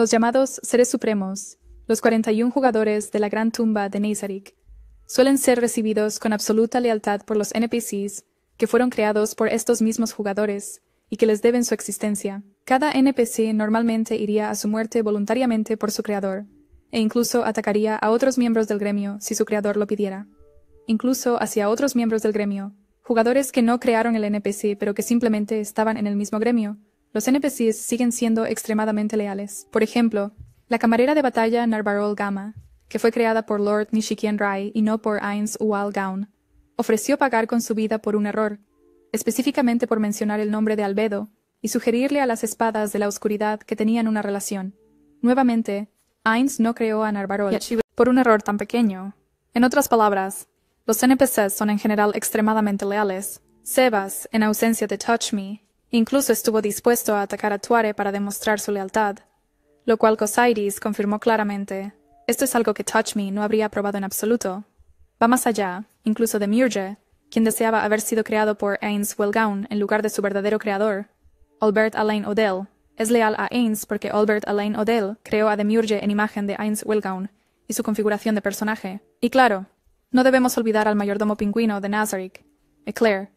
los llamados seres supremos, los 41 jugadores de la gran tumba de Nazarick, suelen ser recibidos con absoluta lealtad por los NPCs que fueron creados por estos mismos jugadores y que les deben su existencia. Cada NPC normalmente iría a su muerte voluntariamente por su creador, e incluso atacaría a otros miembros del gremio si su creador lo pidiera. Incluso hacia otros miembros del gremio, jugadores que no crearon el NPC pero que simplemente estaban en el mismo gremio, los NPCs siguen siendo extremadamente leales. Por ejemplo, la camarera de batalla Narbarol Gama, que fue creada por Lord Nishikien Rai y no por Ainz Ual Gaon, ofreció pagar con su vida por un error, específicamente por mencionar el nombre de Albedo y sugerirle a las espadas de la oscuridad que tenían una relación. Nuevamente, Ainz no creó a Narbarol por un error tan pequeño. En otras palabras, los NPCs son en general extremadamente leales. Sebas, en ausencia de Touch Me, Incluso estuvo dispuesto a atacar a Tuare para demostrar su lealtad, lo cual Cosiris confirmó claramente. Esto es algo que Touch Me no habría probado en absoluto. Va más allá, incluso de Murge, quien deseaba haber sido creado por Ains Wellgown en lugar de su verdadero creador, Albert Alain Odell. Es leal a Ains porque Albert Alain Odell creó a Demiurge en imagen de Ains Wellgown y su configuración de personaje. Y claro, no debemos olvidar al mayordomo pingüino de Nazarick, Eclair,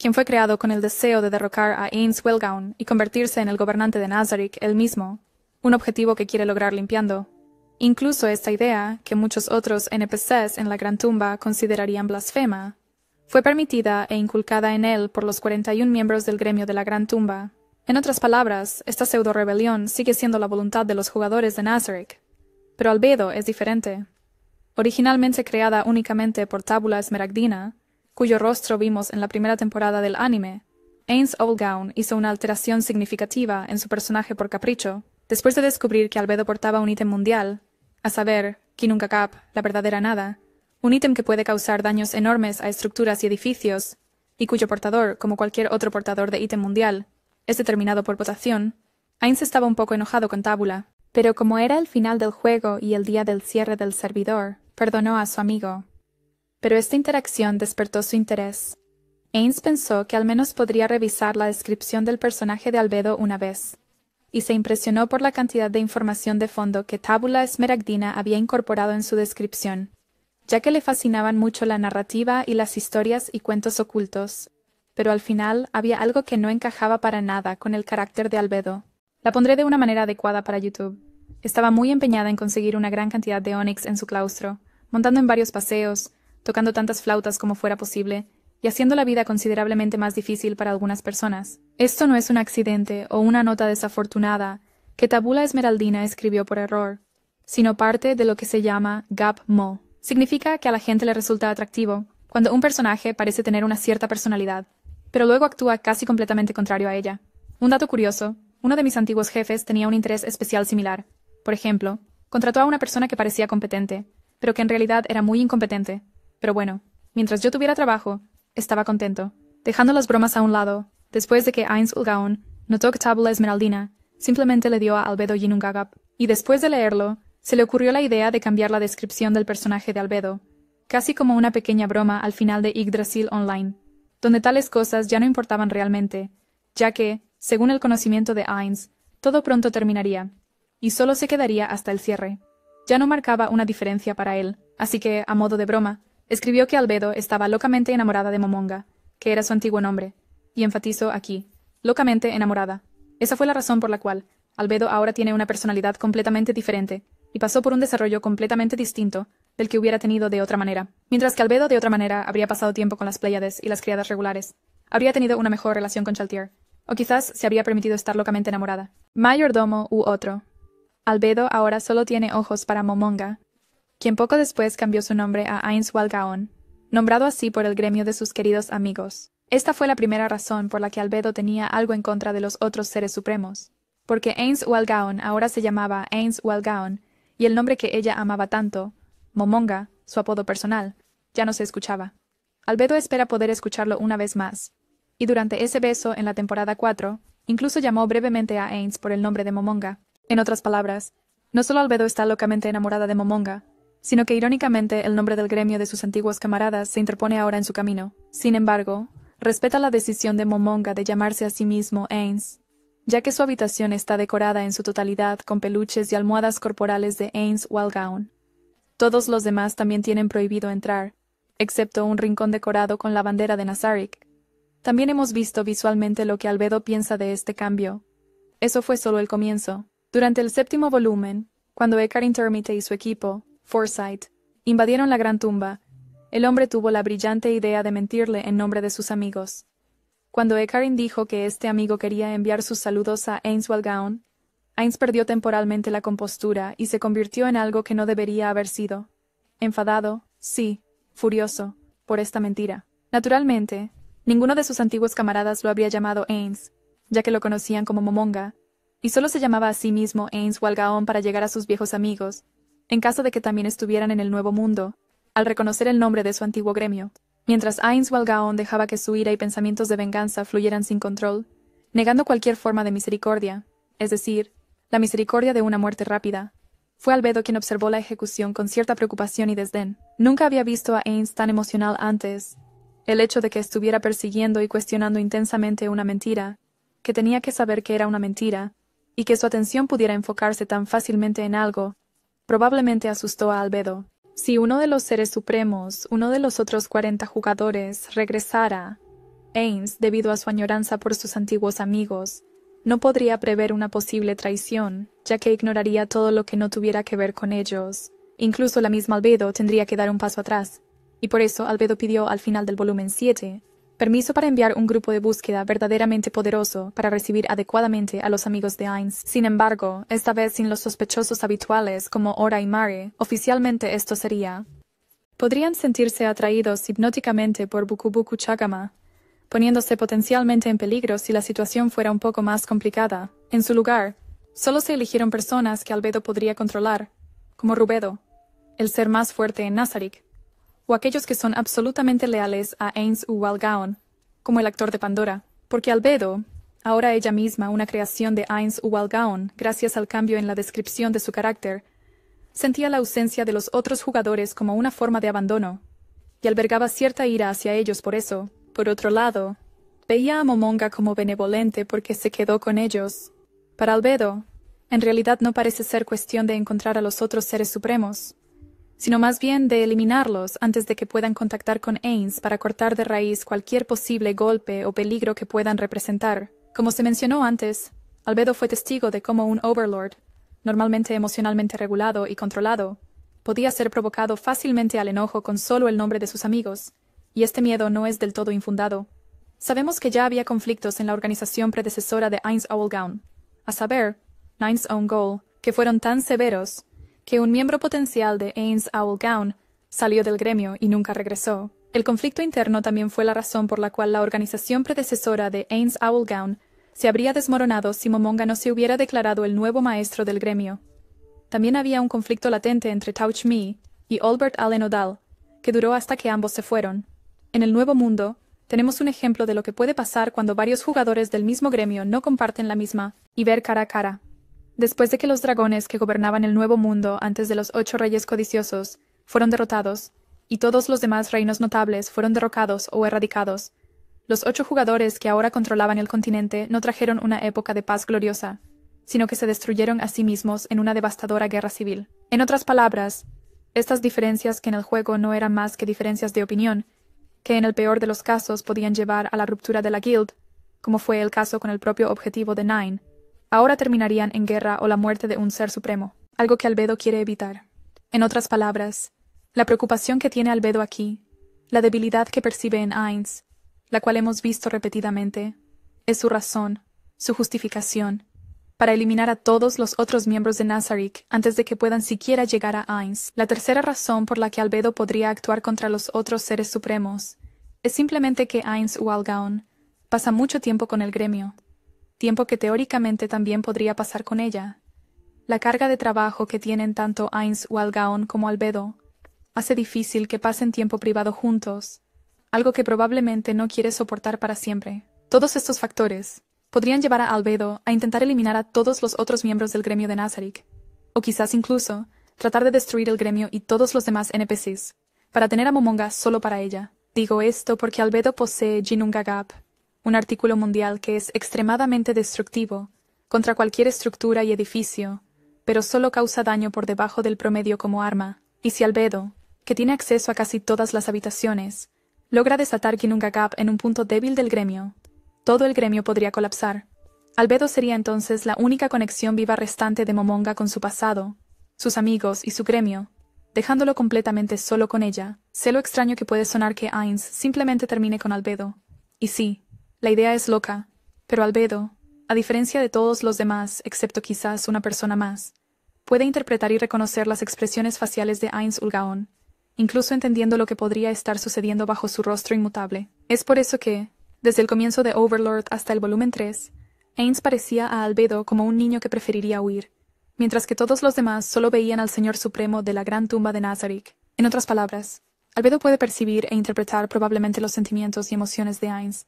quien fue creado con el deseo de derrocar a Ains Welgaun y convertirse en el gobernante de Nazarick él mismo, un objetivo que quiere lograr limpiando. Incluso esta idea, que muchos otros NPCs en la Gran Tumba considerarían blasfema, fue permitida e inculcada en él por los 41 miembros del gremio de la Gran Tumba. En otras palabras, esta pseudo-rebelión sigue siendo la voluntad de los jugadores de Nazarick, pero Albedo es diferente. Originalmente creada únicamente por Tábula Esmeragdina, cuyo rostro vimos en la primera temporada del anime, Ains Oldgown hizo una alteración significativa en su personaje por capricho, después de descubrir que Albedo portaba un ítem mundial, a saber, Cap, la verdadera nada, un ítem que puede causar daños enormes a estructuras y edificios, y cuyo portador, como cualquier otro portador de ítem mundial, es determinado por votación, Ains estaba un poco enojado con Tábula, pero como era el final del juego y el día del cierre del servidor, perdonó a su amigo pero esta interacción despertó su interés. Ains pensó que al menos podría revisar la descripción del personaje de Albedo una vez, y se impresionó por la cantidad de información de fondo que Tábula Esmeragdina había incorporado en su descripción, ya que le fascinaban mucho la narrativa y las historias y cuentos ocultos, pero al final había algo que no encajaba para nada con el carácter de Albedo. La pondré de una manera adecuada para YouTube. Estaba muy empeñada en conseguir una gran cantidad de Onyx en su claustro, montando en varios paseos, tocando tantas flautas como fuera posible, y haciendo la vida considerablemente más difícil para algunas personas. Esto no es un accidente o una nota desafortunada que Tabula Esmeraldina escribió por error, sino parte de lo que se llama gap mo. Significa que a la gente le resulta atractivo cuando un personaje parece tener una cierta personalidad, pero luego actúa casi completamente contrario a ella. Un dato curioso, uno de mis antiguos jefes tenía un interés especial similar. Por ejemplo, contrató a una persona que parecía competente, pero que en realidad era muy incompetente, pero bueno, mientras yo tuviera trabajo, estaba contento. Dejando las bromas a un lado, después de que Ainz Ulgaon notó que Tabula Esmeraldina simplemente le dio a Albedo Yinungagap, y después de leerlo, se le ocurrió la idea de cambiar la descripción del personaje de Albedo, casi como una pequeña broma al final de Yggdrasil Online, donde tales cosas ya no importaban realmente, ya que, según el conocimiento de Ainz, todo pronto terminaría, y solo se quedaría hasta el cierre. Ya no marcaba una diferencia para él, así que, a modo de broma, Escribió que Albedo estaba locamente enamorada de Momonga, que era su antiguo nombre, y enfatizó aquí, locamente enamorada. Esa fue la razón por la cual Albedo ahora tiene una personalidad completamente diferente, y pasó por un desarrollo completamente distinto del que hubiera tenido de otra manera. Mientras que Albedo de otra manera habría pasado tiempo con las Pleiades y las criadas regulares, habría tenido una mejor relación con Chaltier, o quizás se habría permitido estar locamente enamorada. Mayordomo u otro. Albedo ahora solo tiene ojos para Momonga, quien poco después cambió su nombre a Ains Walgaon, nombrado así por el gremio de sus queridos amigos. Esta fue la primera razón por la que Albedo tenía algo en contra de los otros seres supremos, porque Ains Walgaon ahora se llamaba Ains Walgaon, y el nombre que ella amaba tanto, Momonga, su apodo personal, ya no se escuchaba. Albedo espera poder escucharlo una vez más, y durante ese beso en la temporada 4, incluso llamó brevemente a Ains por el nombre de Momonga. En otras palabras, no solo Albedo está locamente enamorada de Momonga, sino que irónicamente el nombre del gremio de sus antiguos camaradas se interpone ahora en su camino. Sin embargo, respeta la decisión de Momonga de llamarse a sí mismo Ains, ya que su habitación está decorada en su totalidad con peluches y almohadas corporales de Ains Gown. Todos los demás también tienen prohibido entrar, excepto un rincón decorado con la bandera de Nazarick. También hemos visto visualmente lo que Albedo piensa de este cambio. Eso fue solo el comienzo. Durante el séptimo volumen, cuando Eckhart Intermite y su equipo, Foresight invadieron la gran tumba, el hombre tuvo la brillante idea de mentirle en nombre de sus amigos. Cuando Ekarin dijo que este amigo quería enviar sus saludos a Ains Walgaon, Ains perdió temporalmente la compostura y se convirtió en algo que no debería haber sido. Enfadado, sí, furioso, por esta mentira. Naturalmente, ninguno de sus antiguos camaradas lo habría llamado Ains, ya que lo conocían como Momonga, y solo se llamaba a sí mismo Ains Walgaon para llegar a sus viejos amigos, en caso de que también estuvieran en el Nuevo Mundo, al reconocer el nombre de su antiguo gremio. Mientras Ains Walgaon dejaba que su ira y pensamientos de venganza fluyeran sin control, negando cualquier forma de misericordia, es decir, la misericordia de una muerte rápida. Fue Albedo quien observó la ejecución con cierta preocupación y desdén. Nunca había visto a Ains tan emocional antes. El hecho de que estuviera persiguiendo y cuestionando intensamente una mentira, que tenía que saber que era una mentira, y que su atención pudiera enfocarse tan fácilmente en algo, probablemente asustó a Albedo. Si uno de los seres supremos, uno de los otros 40 jugadores, regresara, Ains, debido a su añoranza por sus antiguos amigos, no podría prever una posible traición, ya que ignoraría todo lo que no tuviera que ver con ellos. Incluso la misma Albedo tendría que dar un paso atrás, y por eso Albedo pidió al final del volumen 7 permiso para enviar un grupo de búsqueda verdaderamente poderoso para recibir adecuadamente a los amigos de Ainz. Sin embargo, esta vez sin los sospechosos habituales como Ora y Mare, oficialmente esto sería. Podrían sentirse atraídos hipnóticamente por Bukubuku Chagama, poniéndose potencialmente en peligro si la situación fuera un poco más complicada. En su lugar, solo se eligieron personas que Albedo podría controlar, como Rubedo, el ser más fuerte en Nazarick, o aquellos que son absolutamente leales a Ains Uwalgaon, como el actor de Pandora, porque Albedo, ahora ella misma una creación de Ains Uwalgaon, gracias al cambio en la descripción de su carácter, sentía la ausencia de los otros jugadores como una forma de abandono, y albergaba cierta ira hacia ellos por eso. Por otro lado, veía a Momonga como benevolente porque se quedó con ellos. Para Albedo, en realidad no parece ser cuestión de encontrar a los otros seres supremos, sino más bien de eliminarlos antes de que puedan contactar con Ains para cortar de raíz cualquier posible golpe o peligro que puedan representar. Como se mencionó antes, Albedo fue testigo de cómo un Overlord, normalmente emocionalmente regulado y controlado, podía ser provocado fácilmente al enojo con solo el nombre de sus amigos, y este miedo no es del todo infundado. Sabemos que ya había conflictos en la organización predecesora de Ains Owlgown, a saber, Nine's Own Goal, que fueron tan severos que un miembro potencial de Ains Owl Gown salió del gremio y nunca regresó. El conflicto interno también fue la razón por la cual la organización predecesora de Ains Owl Gown se habría desmoronado si Momonga no se hubiera declarado el nuevo maestro del gremio. También había un conflicto latente entre Touch Me y Albert Allen O'Dall, que duró hasta que ambos se fueron. En el Nuevo Mundo, tenemos un ejemplo de lo que puede pasar cuando varios jugadores del mismo gremio no comparten la misma y ver cara a cara. Después de que los dragones que gobernaban el Nuevo Mundo antes de los ocho reyes codiciosos fueron derrotados, y todos los demás reinos notables fueron derrocados o erradicados, los ocho jugadores que ahora controlaban el continente no trajeron una época de paz gloriosa, sino que se destruyeron a sí mismos en una devastadora guerra civil. En otras palabras, estas diferencias que en el juego no eran más que diferencias de opinión, que en el peor de los casos podían llevar a la ruptura de la guild, como fue el caso con el propio objetivo de Nine, ahora terminarían en guerra o la muerte de un ser supremo, algo que Albedo quiere evitar. En otras palabras, la preocupación que tiene Albedo aquí, la debilidad que percibe en Ainz, la cual hemos visto repetidamente, es su razón, su justificación, para eliminar a todos los otros miembros de Nazarick antes de que puedan siquiera llegar a Ainz. La tercera razón por la que Albedo podría actuar contra los otros seres supremos es simplemente que Ainz Walgaon pasa mucho tiempo con el gremio tiempo que teóricamente también podría pasar con ella. La carga de trabajo que tienen tanto Ainz Algaon como Albedo hace difícil que pasen tiempo privado juntos, algo que probablemente no quiere soportar para siempre. Todos estos factores podrían llevar a Albedo a intentar eliminar a todos los otros miembros del gremio de Nazarick, o quizás incluso tratar de destruir el gremio y todos los demás NPCs, para tener a Momonga solo para ella. Digo esto porque Albedo posee Jinungagap, un artículo mundial que es extremadamente destructivo contra cualquier estructura y edificio, pero solo causa daño por debajo del promedio como arma, y si Albedo, que tiene acceso a casi todas las habitaciones, logra desatar Gap en un punto débil del gremio, todo el gremio podría colapsar. Albedo sería entonces la única conexión viva restante de Momonga con su pasado, sus amigos y su gremio, dejándolo completamente solo con ella. Sé lo extraño que puede sonar que Ainz simplemente termine con Albedo. Y sí, la idea es loca, pero Albedo, a diferencia de todos los demás, excepto quizás una persona más, puede interpretar y reconocer las expresiones faciales de Heinz Ulgaon, incluso entendiendo lo que podría estar sucediendo bajo su rostro inmutable. Es por eso que, desde el comienzo de Overlord hasta el volumen 3, Ainz parecía a Albedo como un niño que preferiría huir, mientras que todos los demás solo veían al Señor Supremo de la gran tumba de Nazarick. En otras palabras, Albedo puede percibir e interpretar probablemente los sentimientos y emociones de Ainz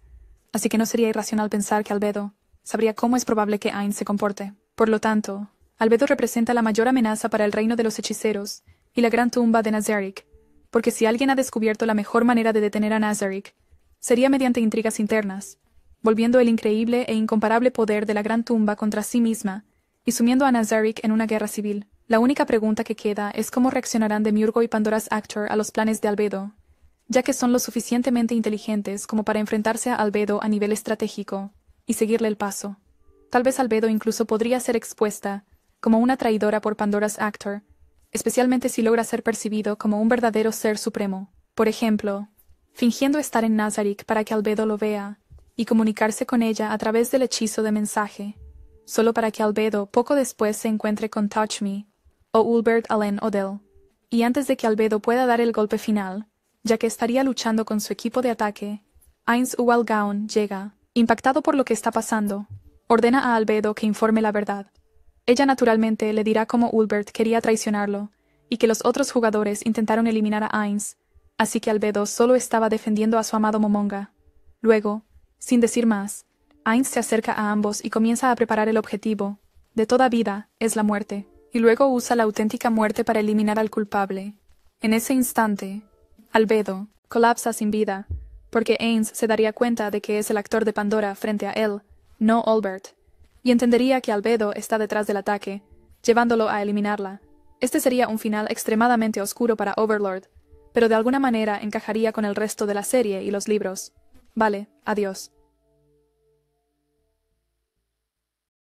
así que no sería irracional pensar que Albedo sabría cómo es probable que Ain se comporte. Por lo tanto, Albedo representa la mayor amenaza para el reino de los hechiceros y la gran tumba de Nazarick, porque si alguien ha descubierto la mejor manera de detener a Nazarick, sería mediante intrigas internas, volviendo el increíble e incomparable poder de la gran tumba contra sí misma y sumiendo a Nazarick en una guerra civil. La única pregunta que queda es cómo reaccionarán Demiurgo y Pandora's Actor a los planes de Albedo, ya que son lo suficientemente inteligentes como para enfrentarse a Albedo a nivel estratégico y seguirle el paso. Tal vez Albedo incluso podría ser expuesta como una traidora por Pandora's Actor, especialmente si logra ser percibido como un verdadero ser supremo, por ejemplo, fingiendo estar en Nazarick para que Albedo lo vea, y comunicarse con ella a través del hechizo de mensaje, solo para que Albedo poco después se encuentre con Touch Me, o Ulbert Allen Odell. Y antes de que Albedo pueda dar el golpe final, ya que estaría luchando con su equipo de ataque. Ainz Uwalgaon llega, impactado por lo que está pasando, ordena a Albedo que informe la verdad. Ella naturalmente le dirá cómo Ulbert quería traicionarlo, y que los otros jugadores intentaron eliminar a Ainz, así que Albedo solo estaba defendiendo a su amado Momonga. Luego, sin decir más, Ainz se acerca a ambos y comienza a preparar el objetivo. De toda vida, es la muerte, y luego usa la auténtica muerte para eliminar al culpable. En ese instante, Albedo colapsa sin vida, porque Ains se daría cuenta de que es el actor de Pandora frente a él, no Albert, y entendería que Albedo está detrás del ataque, llevándolo a eliminarla. Este sería un final extremadamente oscuro para Overlord, pero de alguna manera encajaría con el resto de la serie y los libros. Vale, adiós.